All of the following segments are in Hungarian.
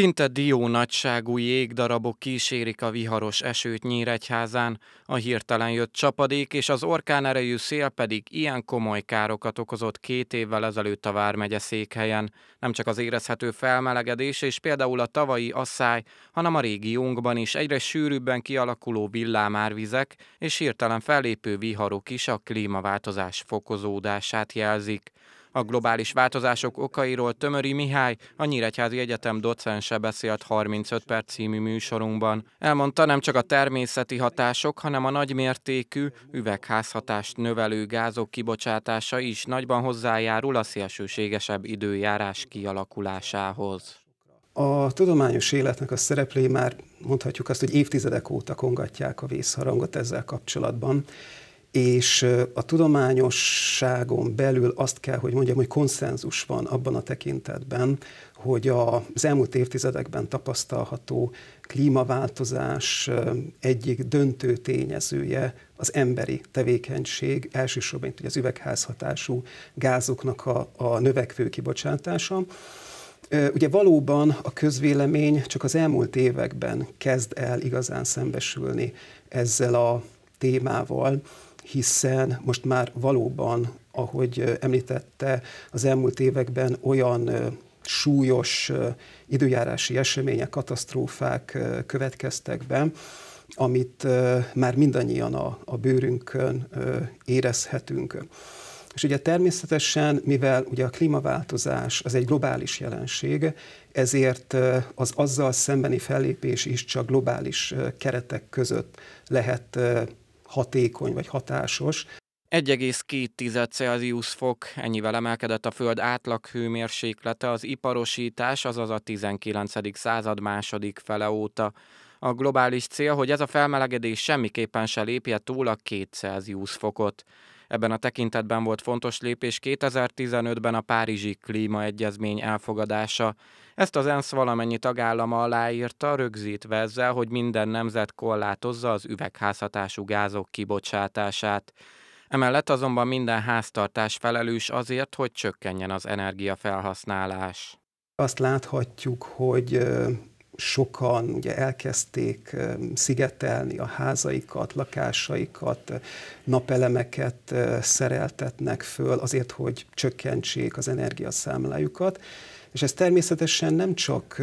Szinte dió nagyságú jégdarabok kísérik a viharos esőt Nyíregyházán, a hirtelen jött csapadék és az orkán erejű szél pedig ilyen komoly károkat okozott két évvel ezelőtt a Vármegye székhelyen. Nem csak az érezhető felmelegedés és például a tavalyi asszály, hanem a régiónkban is egyre sűrűbben kialakuló villámárvizek és hirtelen fellépő viharok is a klímaváltozás fokozódását jelzik. A globális változások okairól Tömöri Mihály, a Nyíregyházi Egyetem docense beszélt 35 perc című műsorunkban. Elmondta nem csak a természeti hatások, hanem a nagymértékű üvegházhatást növelő gázok kibocsátása is nagyban hozzájárul a szélsőségesebb időjárás kialakulásához. A tudományos életnek a szereplői már mondhatjuk azt, hogy évtizedek óta kongatják a vészharangot ezzel kapcsolatban és a tudományosságon belül azt kell, hogy mondjam, hogy konszenzus van abban a tekintetben, hogy az elmúlt évtizedekben tapasztalható klímaváltozás egyik döntő tényezője az emberi tevékenység, elsősorban az üvegházhatású gázoknak a, a növekvő kibocsátása. Ugye valóban a közvélemény csak az elmúlt években kezd el igazán szembesülni ezzel a témával, hiszen most már valóban, ahogy említette, az elmúlt években olyan súlyos időjárási események, katasztrófák következtek be, amit már mindannyian a, a bőrünkön érezhetünk. És ugye természetesen, mivel ugye a klímaváltozás az egy globális jelenség, ezért az azzal szembeni fellépés is csak globális keretek között lehet hatékony vagy hatásos. 1,2 Celsius fok, ennyivel emelkedett a Föld átlag hőmérséklete az iparosítás, azaz a 19. század második fele óta. A globális cél, hogy ez a felmelegedés semmiképpen se lépje túl a 2 Celsius fokot. Ebben a tekintetben volt fontos lépés 2015-ben a Párizsi Klímaegyezmény elfogadása. Ezt az ENSZ valamennyi tagállama aláírta, rögzítve ezzel, hogy minden nemzet korlátozza az üvegházhatású gázok kibocsátását. Emellett azonban minden háztartás felelős azért, hogy csökkenjen az energiafelhasználás. Azt láthatjuk, hogy sokan ugye elkezdték szigetelni a házaikat, lakásaikat, napelemeket szereltetnek föl azért, hogy csökkentsék az energiaszámlájukat. És ez természetesen nem csak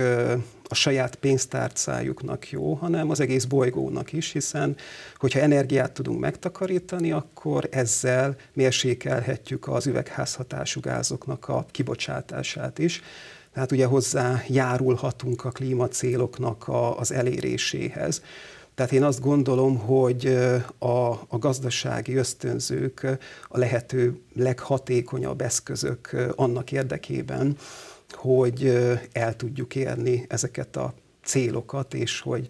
a saját pénztárcájuknak jó, hanem az egész bolygónak is, hiszen hogyha energiát tudunk megtakarítani, akkor ezzel mérsékelhetjük az üvegházhatású gázoknak a kibocsátását is tehát ugye hozzá járulhatunk a klímacéloknak a, az eléréséhez. Tehát én azt gondolom, hogy a, a gazdasági ösztönzők a lehető leghatékonyabb eszközök annak érdekében, hogy el tudjuk érni ezeket a célokat, és hogy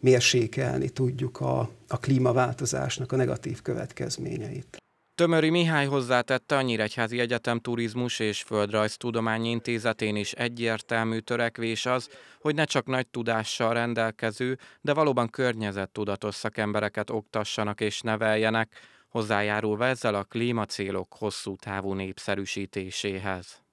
mérsékelni tudjuk a, a klímaváltozásnak a negatív következményeit. Tömöri Mihály hozzátette a Nyíregyházi Egyetem Turizmus és földrajz tudományi Intézetén is egyértelmű törekvés az, hogy ne csak nagy tudással rendelkező, de valóban környezettudatos szakembereket oktassanak és neveljenek, hozzájárulva ezzel a klímacélok hosszú távú népszerűsítéséhez.